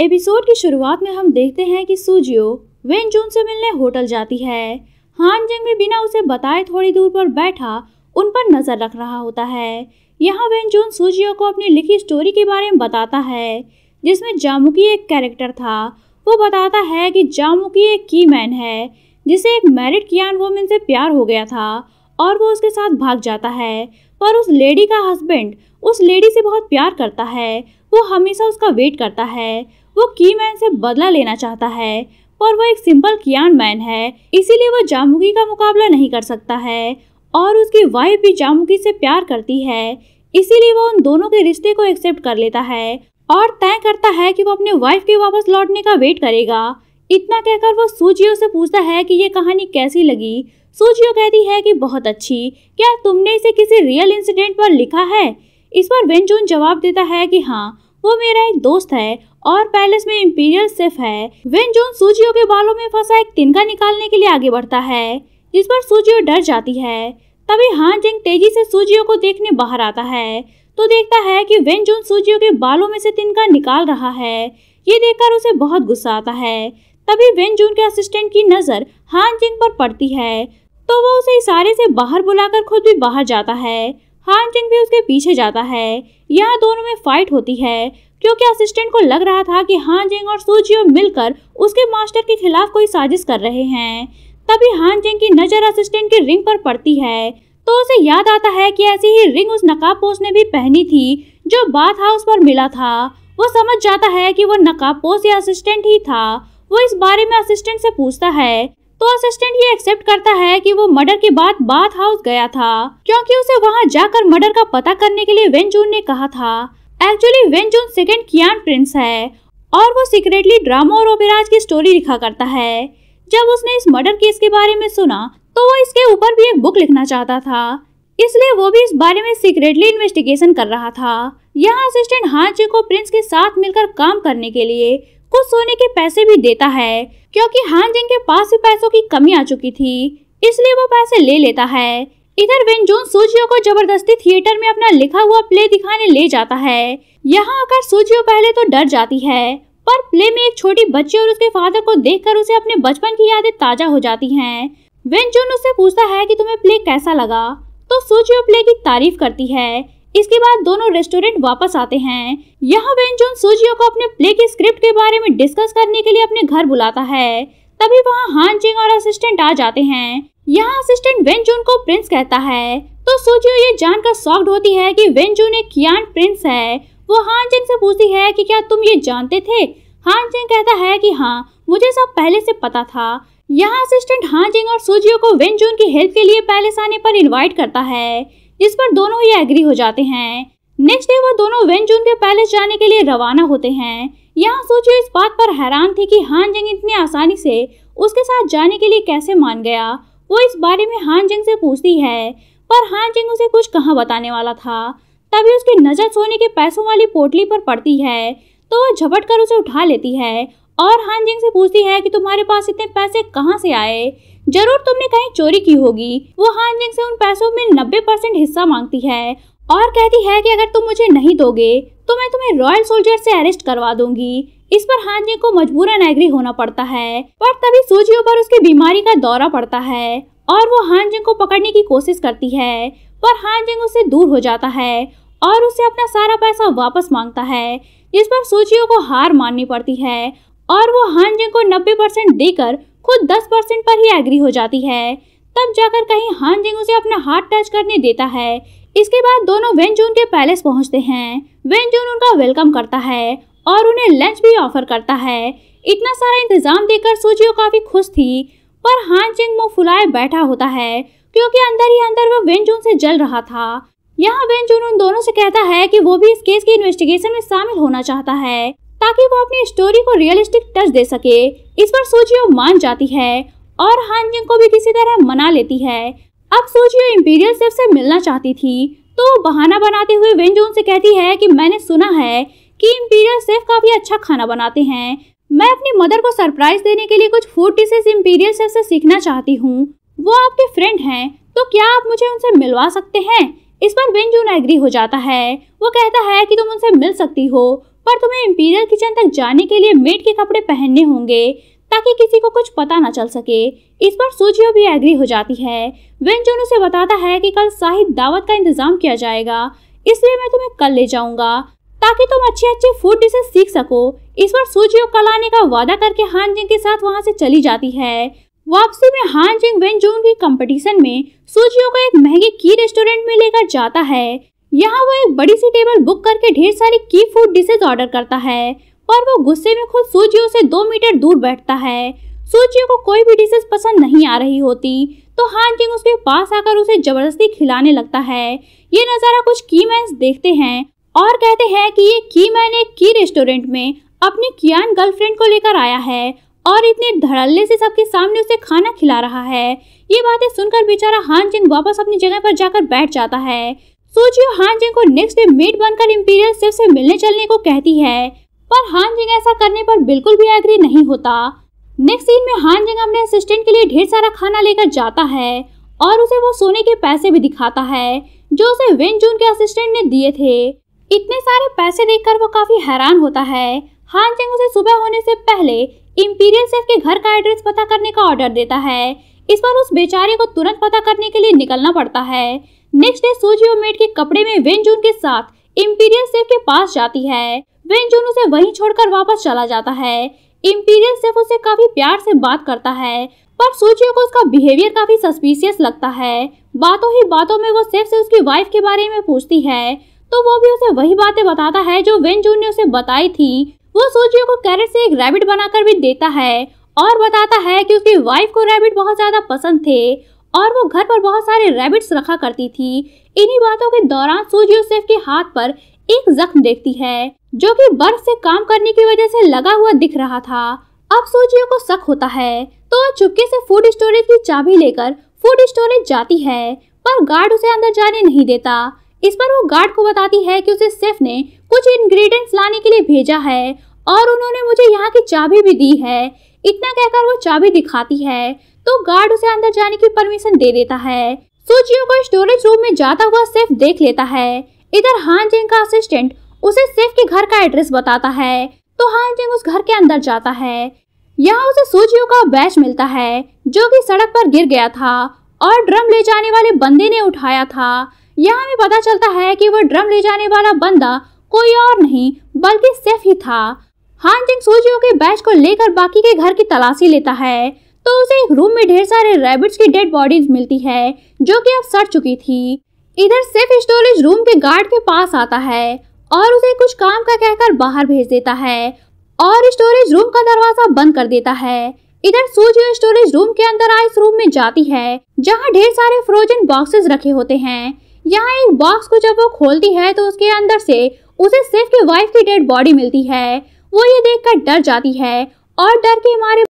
episode की शुरुआत में हम देखते हैं कि सुजियो वेन जून से मिलने होटल जाती है हान जंग भी बिना उसे बताए थोड़ी दूर पर बैठा उन पर नज़र रख रहा होता है यहाँ वेन जून सुजियो को अपनी लिखी स्टोरी के बारे में बताता है जिसमें जामुकी एक कैरेक्टर था वो बताता है कि जामुकी एक की मैन है जिसे एक मैरिड कियान वोमेन से प्यार हो गया था और वो उसके साथ भाग जाता है पर उस लेडी का हस्बैंड उस लेडी से बहुत प्यार करता है वो हमेशा उसका वेट करता है वो की मैन से बदला लेना चाहता है पर वो एक सिंपल कियान मैन है इसीलिए वो जामुगी का मुकाबला नहीं कर सकता है और उसकी वाइफ भी जामुगी से प्यार करती है इसीलिए वो उन दोनों के रिश्ते को एक्सेप्ट कर लेता है और तय करता है कि वो अपने वाइफ के वापस लौटने का वेट करेगा इतना कहकर वो सूजियो से पूछता है कि ये कहानी कैसी लगी सूजियो कहती है कि बहुत अच्छी क्या तुमने इसे किसी रियल इंसिडेंट पर लिखा है इस पर वेंजून जवाब देता है कि हाँ वो मेरा एक दोस्त है और पैलेस में इम्पीरियल सेफ है वेन जोन सूजियो के बालों में फंसा एक तिनका निकालने के लिए आगे बढ़ता है जिस पर सूजियो डर जाती है तभी हान जेंग तेजी से सूजियो को देखने बाहर आता है तो देखता है कि वेन जोन सूजियो के बालों में से तिनका निकाल रहा है ये देखकर उसे बहुत गुस्सा आता है तभी वेन जोन के असिस्टेंट की नज़र हान जिंग पर पड़ती है तो वो उसे इशारे से बाहर बुलाकर खुद भी बाहर जाता है हान जिंग भी उसके पीछे जाता है यहाँ दोनों में फाइट होती है क्योंकि असिस्टेंट को लग रहा था कि जेंग और सूजियो मिलकर उसके मास्टर के खिलाफ कोई साजिश कर रहे हैं तभी जेंग की नज़र असिस्टेंट की रिंग पर पड़ती है तो उसे याद आता है कि ऐसी ही रिंग उस नकाबपोश ने भी पहनी थी जो बाथ हाउस पर मिला था वो समझ जाता है कि वो नकाबपोश या असिस्टेंट ही था वो इस बारे में असिस्टेंट से पूछता है तो असिस्टेंट ये एक्सेप्ट करता है कि वो मर्डर के बाद बाथ हाउस गया था क्योंकि उसे वहाँ जाकर मर्डर का पता करने के लिए वेंजून ने कहा था एक्चुअली जोन सेकेंड कियान प्रिंस है और वो सीक्रेटली ड्रामा और ओपेराज की स्टोरी लिखा करता है जब उसने इस मर्डर केस के बारे में सुना तो वो इसके ऊपर भी एक बुक लिखना चाहता था इसलिए वो भी इस बारे में सीक्रेटली इन्वेस्टिगेशन कर रहा था यहाँ असिस्टेंट हांचे को प्रिंस के साथ मिलकर काम करने के लिए कुछ सोने के पैसे भी देता है क्योंकि हांजिंग के पास ही पैसों की कमी आ चुकी थी इसलिए वो पैसे ले लेता है इधर वेन सूजियो को जबरदस्ती थिएटर में अपना लिखा हुआ प्ले दिखाने ले जाता है यहाँ आकर सूजियो पहले तो डर जाती है पर प्ले में एक छोटी बच्ची और उसके फादर को देखकर उसे अपने बचपन की यादें ताजा हो जाती हैं वेन जोन उससे पूछता है कि तुम्हें प्ले कैसा लगा तो सूजियो प्ले की तारीफ करती है इसके बाद दोनों रेस्टोरेंट वापस आते हैं यहाँ वेन जोन सूजियो को अपने प्ले की स्क्रिप्ट के बारे में डिस्कस करने के लिए अपने घर बुलाता है तभी वहाँ हान और असिस्टेंट आ जाते हैं यहाँ असिस्टेंट वेंजून को प्रिंस कहता है तो सोचियो ये जानकर सॉफ्ट होती है कि वेंजून एक कियान प्रिंस है वो हान हानजिन से पूछती है कि क्या तुम ये जानते थे हान हानजिंग कहता है कि हाँ मुझे सब पहले से पता था यहाँ असिस्टेंट हानजिंग और सुजियो को वेंजून की हेल्प के लिए पहले आने पर इनवाइट करता है जिस पर दोनों ही एग्री हो जाते हैं नेक्स्ट डे वो दोनों वेंजून के पैलेस जाने के लिए रवाना होते हैं यहाँ सोचियो इस बात पर हैरान थी कि हानजिंग इतनी आसानी से उसके साथ जाने के लिए कैसे मान गया वो इस बारे में हान जंग से पूछती है पर हान जंग उसे कुछ कहाँ बताने वाला था तभी उसकी नज़र सोने के पैसों वाली पोटली पर पड़ती है तो वह झपट कर उसे उठा लेती है और हान जिंग से पूछती है कि तुम्हारे पास इतने पैसे कहाँ से आए जरूर तुमने कहीं चोरी की होगी वो हान जिंग से उन पैसों में नब्बे परसेंट हिस्सा मांगती है और कहती है कि अगर तुम मुझे नहीं दोगे तो मैं तुम्हें रॉयल सोल्जर से अरेस्ट करवा दूंगी इस पर हानजे को मजबूरन एग्री होना पड़ता है पर तभी सूजियो पर उसकी बीमारी का दौरा पड़ता है और वो हानजिंग को पकड़ने की कोशिश करती है पर हानजिंग उसे दूर हो जाता है और उसे अपना सारा पैसा वापस मांगता है जिस पर सूचियो को हार माननी पड़ती है और वो हानजिंग को 90 परसेंट देकर खुद 10 परसेंट पर ही एग्री हो जाती है तब जाकर कहीं हानजिंग उसे अपना हाथ टच करने देता है इसके बाद दोनों वेंजून के पैलेस पहुंचते हैं वेंजून उनका वेलकम करता है और उन्हें लंच भी ऑफर करता है इतना सारा इंतजाम देकर सूजियो काफी खुश थी पर हान चिंग मुंह फुलाए बैठा होता है क्योंकि अंदर ही अंदर वह जून से जल रहा था यहाँ जून उन दोनों से कहता है कि वो भी इस केस की इन्वेस्टिगेशन में शामिल होना चाहता है ताकि वो अपनी स्टोरी को रियलिस्टिक टच दे सके इस पर सूजियो मान जाती है और चिंग को भी किसी तरह मना लेती है अब सूजियो इम्पीरियल सेफ से मिलना चाहती थी तो बहाना बनाते हुए जून से कहती है कि मैंने सुना है कि इम्पीरियल सेफ काफ़ी अच्छा खाना बनाते हैं मैं अपनी मदर को सरप्राइज देने के लिए कुछ फूड डिशेज इम्पीरियल सेफ से सीखना चाहती हूँ वो आपके फ्रेंड हैं तो क्या आप मुझे उनसे मिलवा सकते हैं इस पर विंजून एग्री हो जाता है वो कहता है कि तुम उनसे मिल सकती हो पर तुम्हें इम्पीरियल किचन तक जाने के लिए मेड के कपड़े पहनने होंगे ताकि किसी को कुछ पता ना चल सके इस पर सूजियो भी एग्री हो जाती है वेंजून उसे बताता है कि कल शाहिद दावत का इंतजाम किया जाएगा इसलिए मैं तुम्हें कल ले जाऊंगा ताकि तुम अच्छे अच्छे फूड डिशेस सीख सको इस बार सूचयोग कल आने का वादा करके हान जिंग के साथ वहाँ से चली जाती है वापसी में हान जिंग वेन जून की कंपटीशन में सूचियो को एक महंगे की रेस्टोरेंट में लेकर जाता है यहाँ वो एक बड़ी सी टेबल बुक करके ढेर सारी की फूड डिशेज ऑर्डर करता है पर वो गुस्से में खुद सूजियो से दो मीटर दूर बैठता है सूजियो को कोई भी डिशेज पसंद नहीं आ रही होती तो हान जिंग उसके पास आकर उसे जबरदस्ती खिलाने लगता है ये नज़ारा कुछ कीमैंस देखते हैं और कहते हैं कि ये की मैंने की रेस्टोरेंट में अपनी कियान गर्लफ्रेंड को लेकर आया है और इतने धड़ल्ले से सबके सामने उसे खाना खिला रहा है ये बातें सुनकर बेचारा हान जिंग वापस अपनी जगह पर जाकर बैठ जाता है सोचियो हान जिंग को नेक्स्ट डे मेट बनकर इम्पीरियल सिर्फ से मिलने चलने को कहती है पर हान जिंग ऐसा करने पर बिल्कुल भी एग्री नहीं होता नेक्स्ट सीन में हान जिंग अपने असिस्टेंट के लिए ढेर सारा खाना लेकर जाता है और उसे वो सोने के पैसे भी दिखाता है जो उसे वेन जून के असिस्टेंट ने दिए थे इतने सारे पैसे देखकर वो काफी हैरान होता है हान चेंग उसे सुबह होने से पहले इम्पीरियल सेफ के घर का एड्रेस पता करने का ऑर्डर देता है इस पर उस बेचारे को तुरंत पता करने के लिए निकलना पड़ता है नेक्स्ट डे सूजी और मेट के कपड़े में वेन जून के साथ इम्पीरियल सेफ के पास जाती है वेन जून उसे वहीं छोड़कर वापस चला जाता है इम्पीरियल सेफ उसे काफी प्यार से बात करता है पर सूजी को उसका बिहेवियर काफी सस्पिशियस लगता है बातों ही बातों में वो सेफ से उसकी वाइफ के बारे में पूछती है तो वो भी उसे वही बातें बताता है जो वेन जून ने उसे बताई थी वो सूजियो को कैरेट से एक रैबिट बनाकर भी देता है और बताता है कि उसकी वाइफ को रैबिट बहुत ज्यादा पसंद थे और वो घर पर बहुत सारे रैबिट्स रखा करती थी इन्हीं बातों के दौरान सूजी सेफ के हाथ पर एक जख्म देखती है जो कि बर्फ से काम करने की वजह से लगा हुआ दिख रहा था अब सूजियो को शक होता है तो वह चुपके से फूड स्टोरेज की चाबी लेकर फूड स्टोरेज जाती है पर गार्ड उसे अंदर जाने नहीं देता इस पर वो गार्ड को बताती है कि उसे सेफ ने कुछ इंग्रेडिएंट्स लाने के लिए भेजा है और उन्होंने मुझे यहाँ की चाबी भी दी है इतना कहकर वो चाबी दिखाती है तो गार्ड उसे अंदर जाने की परमिशन दे देता है सोचियो को स्टोरेज रूम में जाता हुआ सेफ देख लेता है इधर जिंग का असिस्टेंट उसे सेफ के घर का एड्रेस बताता है तो जिंग उस घर के अंदर जाता है यहाँ उसे सुजियो का बैच मिलता है जो कि सड़क पर गिर गया था और ड्रम ले जाने वाले बंदे ने उठाया था यहाँ हमें पता चलता है कि वह ड्रम ले जाने वाला बंदा कोई और नहीं बल्कि सेफ ही था हान जिंग सूजियो के बैच को लेकर बाकी के घर की तलाशी लेता है तो उसे एक रूम में ढेर सारे रैबिट्स की डेड बॉडीज मिलती है जो कि अब सड़ चुकी थी इधर सेफ स्टोरेज रूम के गार्ड के पास आता है और उसे कुछ काम का कहकर बाहर भेज देता है और स्टोरेज रूम का दरवाजा बंद कर देता है इधर सूजी स्टोरेज रूम के अंदर आइस रूम में जाती है जहाँ ढेर सारे फ्रोजन बॉक्सेस रखे होते हैं यहाँ एक बॉक्स को जब वो खोलती है तो उसके अंदर से उसे सिर्फ की वाइफ की डेड बॉडी मिलती है वो ये देखकर डर जाती है और डर के मारे